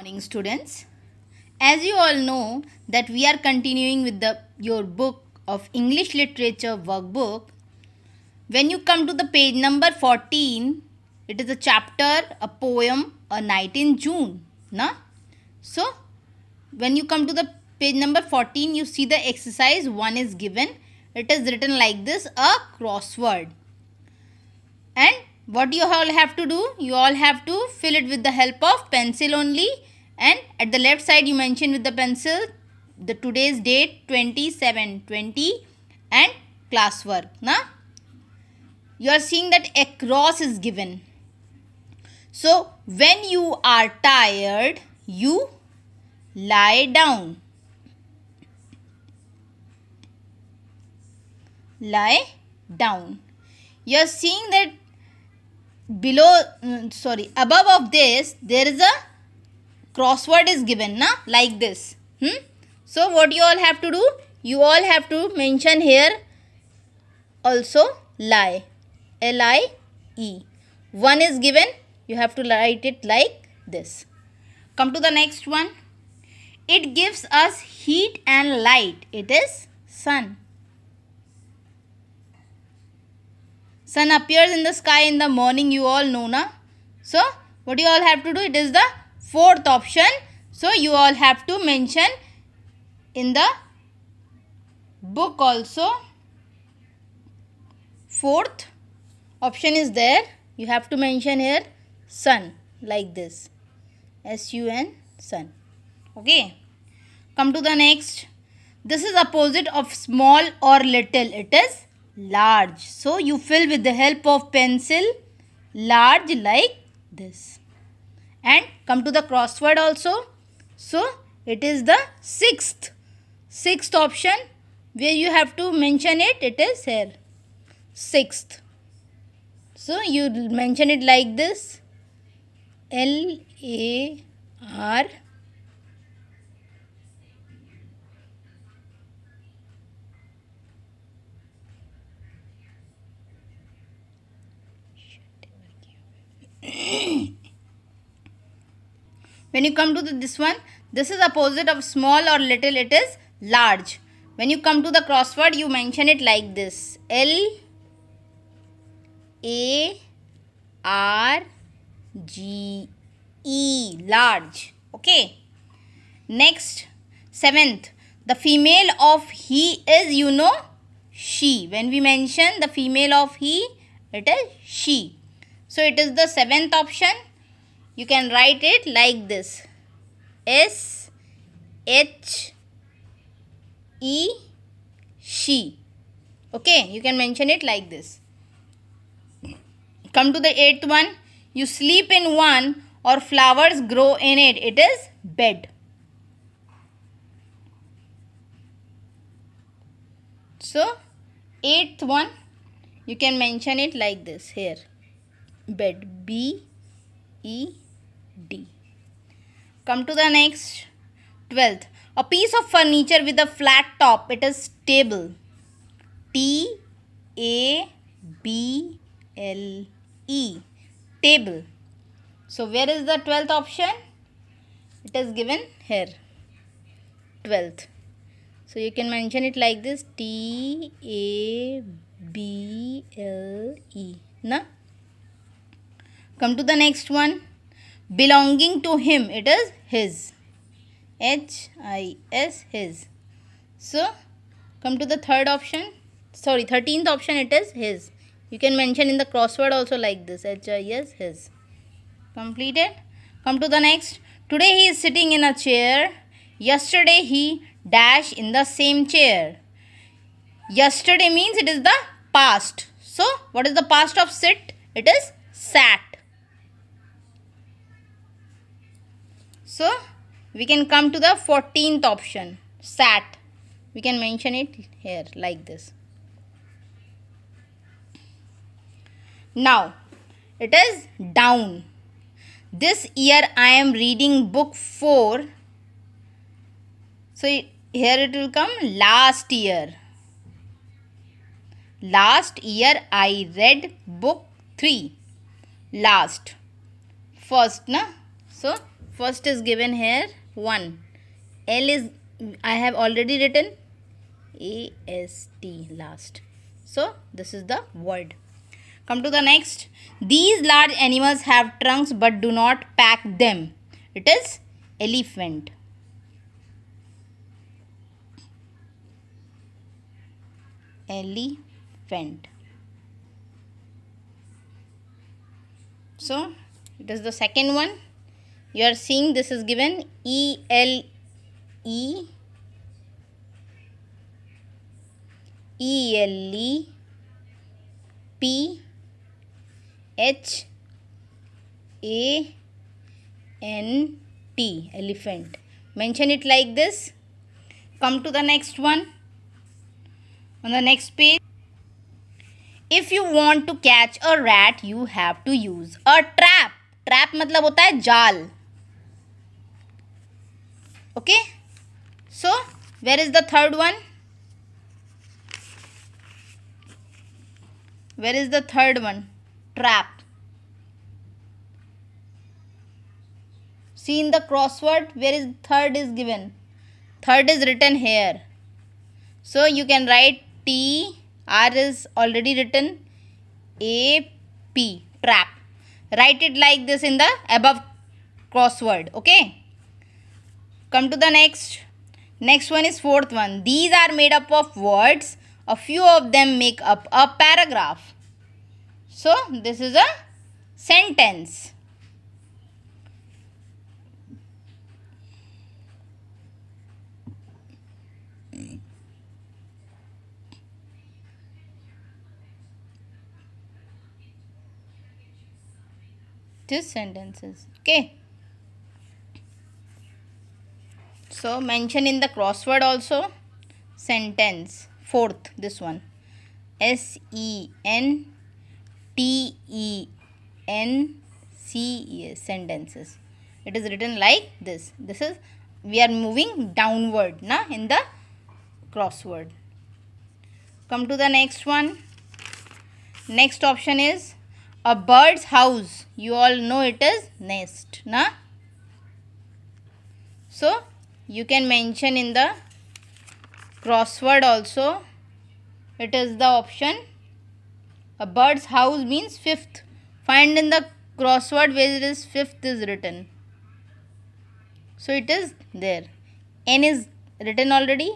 morning students as you all know that we are continuing with the your book of english literature workbook when you come to the page number 14 it is a chapter a poem a night in june na so when you come to the page number 14 you see the exercise one is given it is written like this a crossword and what you all have to do you all have to fill it with the help of pencil only and at the left side you mention with the pencil the today's date 27 20 and classwork na you are seeing that across is given so when you are tired you lie down lie down you are seeing that below mm, sorry above of this there is a crossword is given na like this hmm so what you all have to do you all have to mention here also lie l i e one is given you have to write it like this come to the next one it gives us heat and light it is sun sun appears in the sky in the morning you all know na so what you all have to do it is the fourth option. So you all have to mention in the book also. Fourth option is there. You have to mention here sun like this. S-U-N sun. Okay. Come to the next. This is opposite of small or little. It is large. So you fill with the help of pencil large like this and come to the crossword also so it is the sixth sixth option where you have to mention it it is here sixth so you mention it like this L A R When you come to the, this one, this is opposite of small or little, it is large. When you come to the crossword, you mention it like this. L A R G E, large. Okay. Next, seventh, the female of he is, you know, she. When we mention the female of he, it is she. So, it is the seventh option you can write it like this S H E she okay you can mention it like this come to the eighth one you sleep in one or flowers grow in it it is bed so eighth one you can mention it like this here bed b e D. Come to the next. 12th. A piece of furniture with a flat top. It is table. T A B L E. Table. So where is the 12th option? It is given here. 12th. So you can mention it like this. T A B L E. Na? Come to the next one belonging to him it is his h i s his so come to the third option sorry 13th option it is his you can mention in the crossword also like this h i s his completed come to the next today he is sitting in a chair yesterday he dash in the same chair yesterday means it is the past so what is the past of sit it is sat So we can come to the 14th option sat. We can mention it here like this. Now it is down. This year I am reading book 4. So here it will come last year. Last year I read book 3. Last. First, na? So first is given here 1 L is I have already written A S T last so this is the word come to the next these large animals have trunks but do not pack them it is elephant elephant so it is the second one you are seeing this is given E L E E L E P H A N T elephant mention it like this come to the next one on the next page if you want to catch a rat you have to use a trap Trap मतलब होता है जाल okay so where is the third one where is the third one trap see in the crossword where is third is given third is written here so you can write t r is already written a p trap write it like this in the above crossword okay come to the next next one is fourth one these are made up of words a few of them make up a paragraph so this is a sentence two sentences okay So mention in the crossword also. Sentence. Fourth, this one. S E N T E N C E S. Sentences. It is written like this. This is, we are moving downward na, in the crossword. Come to the next one. Next option is a bird's house. You all know it is nest. Na? So, you can mention in the crossword also it is the option a bird's house means fifth find in the crossword where it is fifth is written so it is there n is written already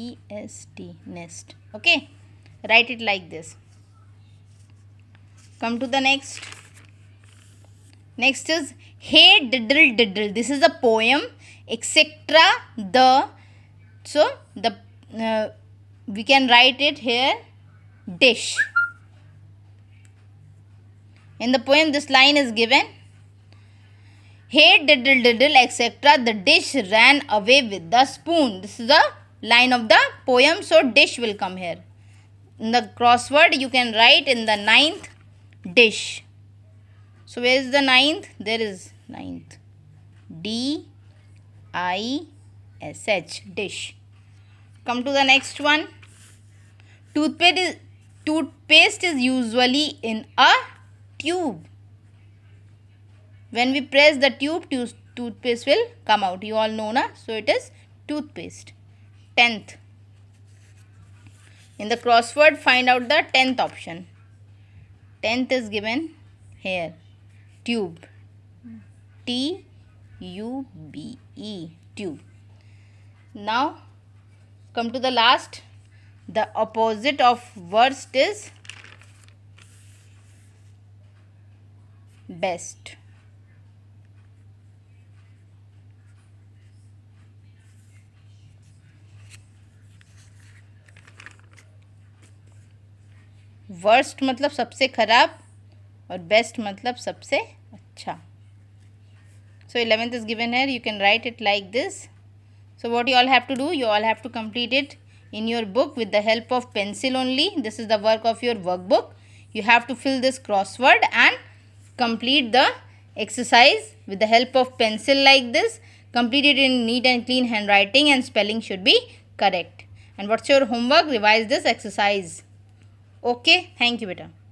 e s t nest okay write it like this come to the next next is hey diddle diddle this is a poem etc. The so the uh, we can write it here dish. In the poem, this line is given. Hey diddle diddle etc. The dish ran away with the spoon. This is the line of the poem. So dish will come here. In the crossword, you can write in the ninth dish. So where is the ninth? There is ninth. D I S H dish. Come to the next one. Toothpaste is, toothpaste is usually in a tube. When we press the tube, toothpaste will come out. You all know, na? So it is toothpaste. Tenth. In the crossword, find out the tenth option. Tenth is given here. Tube. T U B E tube. Now come to the last. The opposite of worst is best. Worst मतलब सबसे ख़राब और best मतलब सबसे अच्छा So 11th is given here. You can write it like this. So what you all have to do? You all have to complete it in your book with the help of pencil only. This is the work of your workbook. You have to fill this crossword and complete the exercise with the help of pencil like this. Complete it in neat and clean handwriting and spelling should be correct. And what's your homework? Revise this exercise. Okay. Thank you, beta.